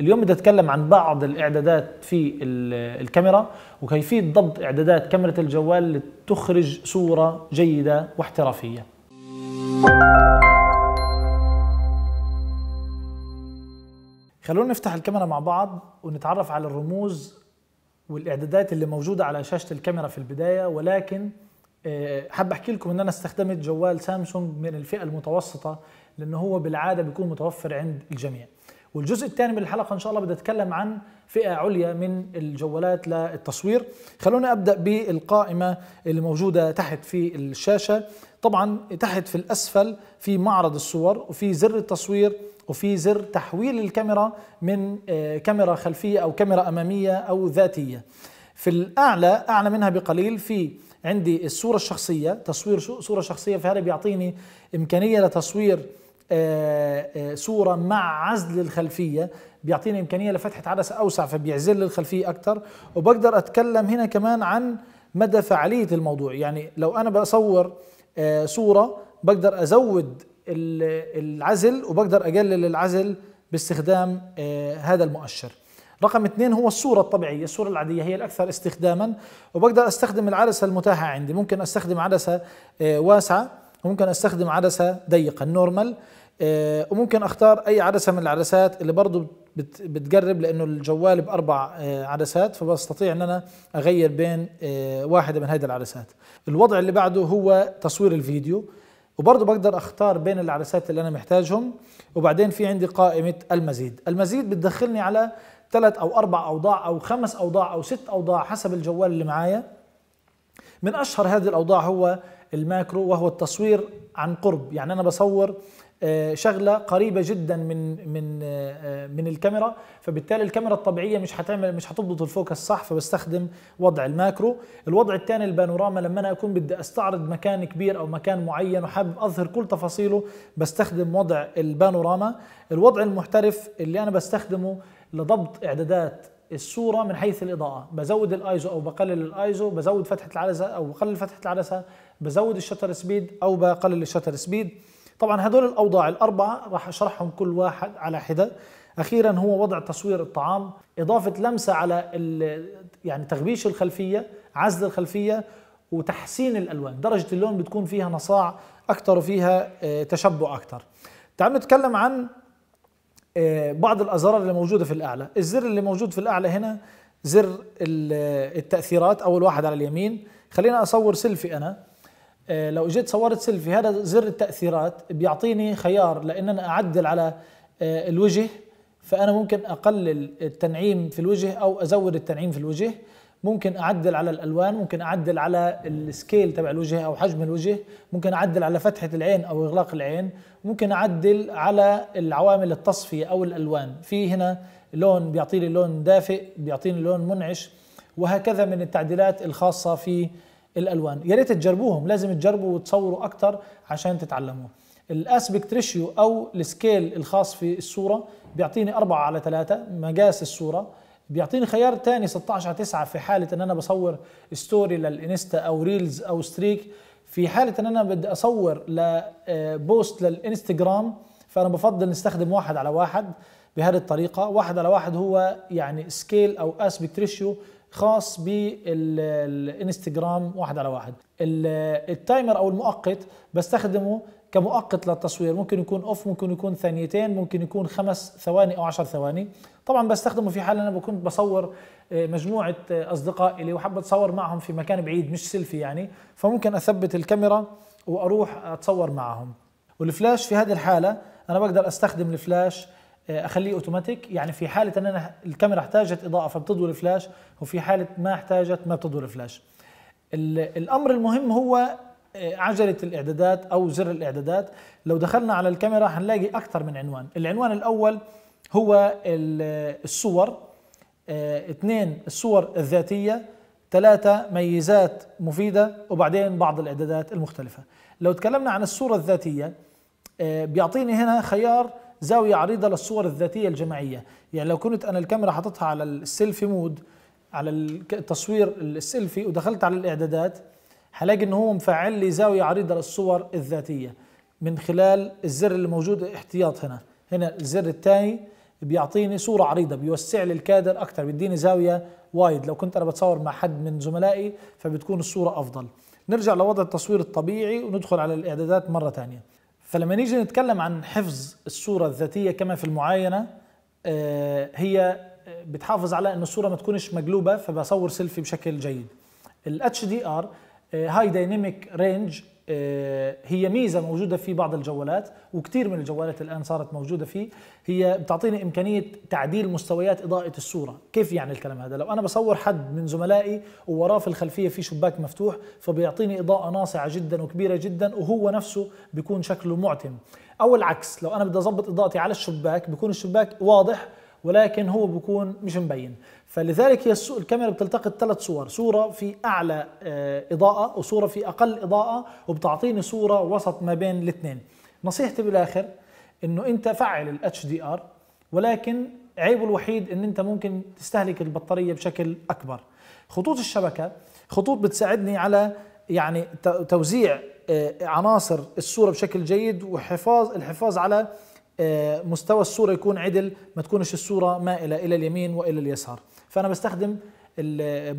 اليوم بدي اتكلم عن بعض الاعدادات في الكاميرا وكيفيه ضبط اعدادات كاميرا الجوال لتخرج صوره جيده واحترافيه خلونا نفتح الكاميرا مع بعض ونتعرف على الرموز والاعدادات اللي موجوده على شاشه الكاميرا في البدايه ولكن آه، حاب احكي لكم ان انا استخدمت جوال سامسونج من الفئه المتوسطه لانه هو بالعاده بيكون متوفر عند الجميع والجزء الثاني من الحلقه ان شاء الله بدي اتكلم عن فئه عليا من الجوالات للتصوير خلونا ابدا بالقائمه اللي موجوده تحت في الشاشه طبعا تحت في الاسفل في معرض الصور وفي زر التصوير وفي زر تحويل الكاميرا من آه، كاميرا خلفيه او كاميرا اماميه او ذاتيه في الاعلى اعلى منها بقليل في عندي الصوره الشخصيه تصوير صوره شخصيه فهذا بيعطيني امكانيه لتصوير آه، آه، صورة مع عزل الخلفية بيعطينا إمكانية لفتحة عدسة أوسع فبيعزل الخلفية اكثر وبقدر أتكلم هنا كمان عن مدى فعالية الموضوع يعني لو أنا بصور آه، صورة بقدر أزود العزل وبقدر أقلل العزل باستخدام هذا المؤشر رقم اثنين هو الصورة الطبيعية الصورة العادية هي الأكثر استخداما وبقدر أستخدم العدسة المتاحة عندي ممكن أستخدم عدسة واسعة وممكن استخدم عدسه ضيقه النورمال آه، وممكن اختار اي عدسه من العدسات اللي برضه بتقرب لانه الجوال باربع آه، عدسات فبستطيع ان انا اغير بين آه، واحده من هذه العدسات الوضع اللي بعده هو تصوير الفيديو وبرضه بقدر اختار بين العدسات اللي انا محتاجهم وبعدين في عندي قائمه المزيد المزيد بتدخلني على ثلاث او اربع اوضاع او خمس اوضاع او ست اوضاع حسب الجوال اللي معايا من اشهر هذه الاوضاع هو الماكرو وهو التصوير عن قرب يعني أنا بصور آه، شغله قريبه جدا من من آه، آه، من الكاميرا فبالتالي الكاميرا الطبيعيه مش هتعمل مش هتضبط الفوكس صح فبستخدم وضع الماكرو الوضع الثاني البانوراما لما انا اكون بدي استعرض مكان كبير او مكان معين وحابب اظهر كل تفاصيله بستخدم وضع البانوراما الوضع المحترف اللي انا بستخدمه لضبط اعدادات الصورة من حيث الإضاءة بزود الآيزو أو بقلل الآيزو بزود فتحة العدسة أو بقلل فتحة العدسة بزود الشتر سبيد او بقلل الشتر سبيد طبعا هدول الاوضاع الاربعه راح اشرحهم كل واحد على حده اخيرا هو وضع تصوير الطعام اضافه لمسه على يعني تغبيش الخلفيه عزل الخلفيه وتحسين الالوان درجه اللون بتكون فيها نصاع اكثر وفيها آه، تشبع اكثر تعال نتكلم عن آه، بعض الازرار اللي موجوده في الاعلى الزر اللي موجود في الاعلى هنا زر التاثيرات اول واحد على اليمين خلينا اصور سيلفي انا آه، لو اجيت صورت سيلفي هذا زر التاثيرات بيعطيني خيار لان انا اعدل على آه، الوجه فانا ممكن اقلل التنعيم في الوجه او ازود التنعيم في الوجه ممكن اعدل على الالوان ممكن اعدل على السكيل تبع الوجه او حجم الوجه ممكن اعدل على فتحه العين او اغلاق العين ممكن اعدل على العوامل التصفيه او الالوان في هنا لون بيعطيني لون دافئ بيعطيني لون منعش وهكذا من التعديلات الخاصه في الالوان يا ريت تجربوهم لازم تجربوا وتصوروا اكثر عشان تتعلموا الاسبكت ريشيو او السكيل الخاص في الصوره بيعطيني 4 على 3 مقاس الصوره بيعطيني خيار ثاني 16 على 9 في حاله ان انا بصور ستوري للانستا او ريلز او ستريك في حاله ان انا بدي اصور لبوست آه، للانستغرام فانا بفضل نستخدم واحد على واحد بهذه الطريقه واحد على واحد هو يعني سكيل او اسبكت ريشيو خاص بالانستغرام واحد على واحد التايمر او المؤقت بستخدمه كمؤقت للتصوير ممكن يكون اوف ممكن يكون ثانيتين ممكن يكون خمس ثواني او عشر ثواني طبعا بستخدمه في حال انا كنت بصور آه، مجموعه آه، اصدقاء لي وحب اتصور معهم في مكان بعيد مش سيلفي يعني فممكن اثبت الكاميرا واروح اتصور معهم والفلاش في هذه الحاله انا بقدر استخدم الفلاش اخليه اوتوماتيك يعني في حاله ان انا الكاميرا احتاجت اضاءه فبتضوي الفلاش وفي حاله ما احتاجت ما بتضوي الفلاش الامر المهم هو آه، عجله الاعدادات او زر الاعدادات لو دخلنا على الكاميرا هنلاقي اكثر من عنوان العنوان الاول هو الصور آه، اثنين الصور الذاتيه ثلاثة ميزات مفيدة وبعدين بعض الإعدادات المختلفة لو تكلمنا عن الصورة الذاتية آه، بيعطيني هنا خيار زاويه عريضه للصور الذاتيه الجماعيه يعني لو كنت انا الكاميرا حاططها على السيلفي مود على التصوير السيلفي ودخلت على الاعدادات هلاقي أنه هو مفعل لي زاويه عريضه للصور الذاتيه من خلال الزر اللي موجود احتياط هنا هنا الزر الثاني بيعطيني صورة عريضة بيوسع لي الكادر أكثر بيديني زاوية وايد لو كنت أنا بتصور مع حد من زملائي فبتكون الصورة أفضل نرجع لوضع التصوير الطبيعي وندخل على الإعدادات مرة ثانية فلما نيجي نتكلم عن حفظ الصورة الذاتية كما في المعاينة آه، هي آه، بتحافظ على أن الصورة ما تكونش مقلوبة فبصور سيلفي بشكل جيد الـ HDR آه، High Dynamic Range آه، هي ميزة موجودة في بعض الجوالات وكثير من الجوالات الآن صارت موجودة فيه هي بتعطيني إمكانية تعديل مستويات إضاءة الصورة كيف يعني الكلام هذا لو أنا بصور حد من زملائي ووراه في الخلفية في شباك مفتوح فبيعطيني إضاءة ناصعة جدا وكبيرة جدا وهو نفسه بيكون شكله معتم أو العكس لو أنا بدي أظبط إضاءتي على الشباك بيكون الشباك واضح ولكن هو بكون مش مبين فلذلك هي الكاميرا بتلتقط ثلاث صور صورة في أعلى آه، إضاءة وصورة في أقل إضاءة وبتعطيني صورة وسط ما بين الاثنين نصيحتي بالآخر إنه أنت فعل الـ HDR ولكن عيبه الوحيد إن أنت ممكن تستهلك البطارية بشكل أكبر خطوط الشبكة خطوط بتساعدني على يعني توزيع آه، عناصر الصورة بشكل جيد وحفاظ الحفاظ على آه، مستوى الصورة يكون عدل ما تكونش الصورة مائلة إلى اليمين وإلى اليسار فأنا بستخدم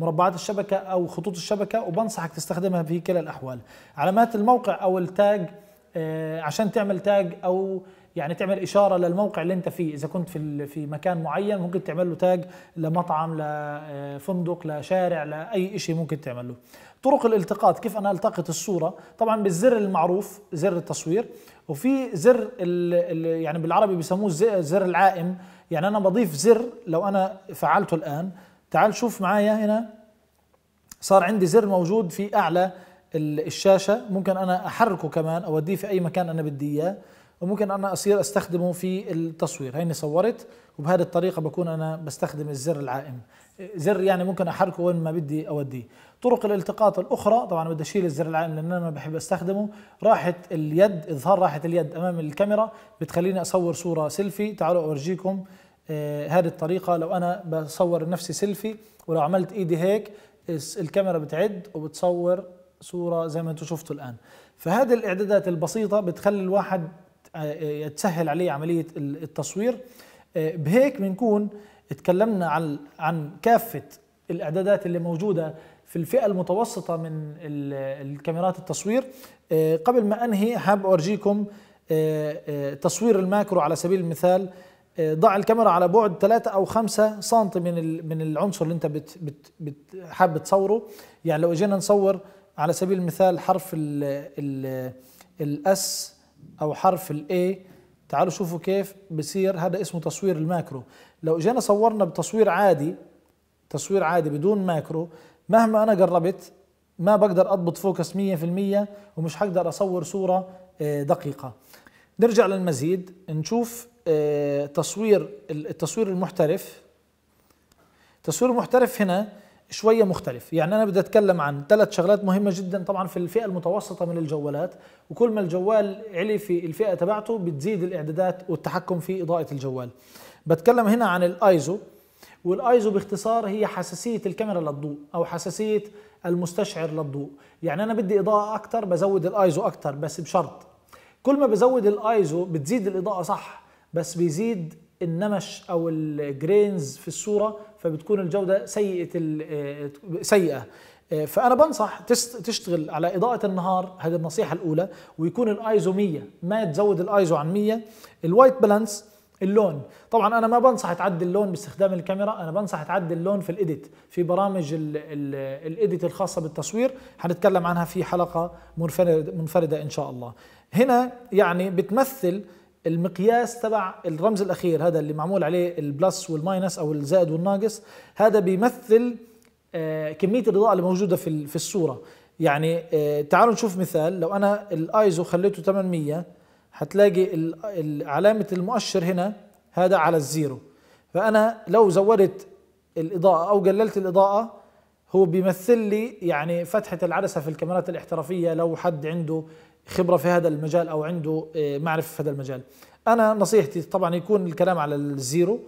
مربعات الشبكة أو خطوط الشبكة وبنصحك تستخدمها في كلا الأحوال علامات الموقع أو التاج آه، عشان تعمل تاج أو يعني تعمل اشاره للموقع اللي انت فيه اذا كنت في في مكان معين ممكن تعمل له تاج لمطعم لفندق لشارع لاي شيء ممكن تعمل له طرق الالتقاط كيف انا التقط الصوره طبعا بالزر المعروف زر التصوير وفي زر يعني بالعربي بيسموه زر العائم يعني انا بضيف زر لو انا فعلته الان تعال شوف معايا هنا صار عندي زر موجود في اعلى الشاشه ممكن انا احركه كمان اوديه في اي مكان انا بدي اياه وممكن أنا أصير أستخدمه في التصوير هيني صورت وبهذه الطريقة بكون أنا بستخدم الزر العائم زر يعني ممكن أحركه وين ما بدي أوديه طرق الالتقاط الأخرى طبعا بدي أشيل الزر العائم لأن أنا ما بحب أستخدمه راحة اليد إظهار راحة اليد أمام الكاميرا بتخليني أصور صورة سيلفي تعالوا أورجيكم آه، هذه الطريقة لو أنا بصور نفسي سيلفي ولو عملت إيدي هيك الكاميرا بتعد وبتصور صورة زي ما انتم شفتوا الآن فهذه الإعدادات البسيطة بتخلي الواحد آه، تسهل عليه عمليه التصوير آه، بهيك بنكون تكلمنا عن عن كافه الاعدادات اللي موجوده في الفئه المتوسطه من الكاميرات التصوير آه، قبل ما انهي حاب اورجيكم تصوير الماكرو على سبيل المثال ضع الكاميرا على بعد 3 او 5 سم من من العنصر اللي انت بت بت بت حابب تصوره يعني لو اجينا نصور على سبيل المثال حرف ال ال الاس او حرف الاي تعالوا شوفوا كيف بصير هذا اسمه تصوير الماكرو لو اجينا صورنا بتصوير عادي تصوير عادي بدون ماكرو مهما انا قربت ما بقدر اضبط فوكس 100% ومش حقدر اصور صوره آه، دقيقه نرجع للمزيد نشوف آه، تصوير التصوير المحترف التصوير المحترف هنا شويه مختلف يعني انا بدي اتكلم عن ثلاث شغلات مهمه جدا طبعا في الفئه المتوسطه من الجوالات وكل ما الجوال علي في الفئه تبعته بتزيد الاعدادات والتحكم في اضاءه الجوال بتكلم هنا عن الايزو والايزو باختصار هي حساسيه الكاميرا للضوء او حساسيه المستشعر للضوء يعني انا بدي اضاءه اكتر بزود الايزو اكتر بس بشرط كل ما بزود الايزو بتزيد الاضاءه صح بس بيزيد النمش او الجرينز في الصوره فبتكون الجوده سيئه آه، سيئه آه، فانا بنصح تشتغل على اضاءه النهار هذه النصيحه الاولى ويكون الايزو 100 ما تزود الايزو عن 100 الوايت بالانس اللون طبعا انا ما بنصح تعدل اللون باستخدام الكاميرا انا بنصح تعدل اللون في الايديت في برامج الايديت الخاصه بالتصوير حنتكلم عنها في حلقه منفرده ان شاء الله هنا يعني بتمثل المقياس تبع الرمز الاخير هذا اللي معمول عليه البلس والماينس او الزائد والناقص هذا بيمثل آه، كميه الاضاءه اللي موجوده في في الصوره يعني آه، تعالوا نشوف مثال لو انا الايزو خليته 800 هتلاقي علامه المؤشر هنا هذا على الزيرو فانا لو زودت الاضاءه او قللت الاضاءه هو بيمثل لي يعني فتحه العدسه في الكاميرات الاحترافيه لو حد عنده خبرة في هذا المجال أو عنده آه، معرفة في هذا المجال أنا نصيحتي طبعا يكون الكلام على الزيرو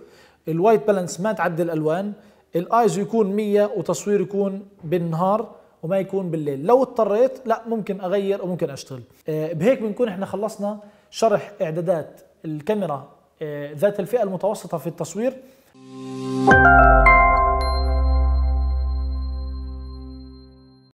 الوايت بالانس ما تعدل الألوان الايزو يكون 100 وتصوير يكون بالنهار وما يكون بالليل لو اضطريت لا ممكن اغير وممكن اشتغل آه، بهيك بنكون احنا خلصنا شرح اعدادات الكاميرا آه، ذات الفئه المتوسطه في التصوير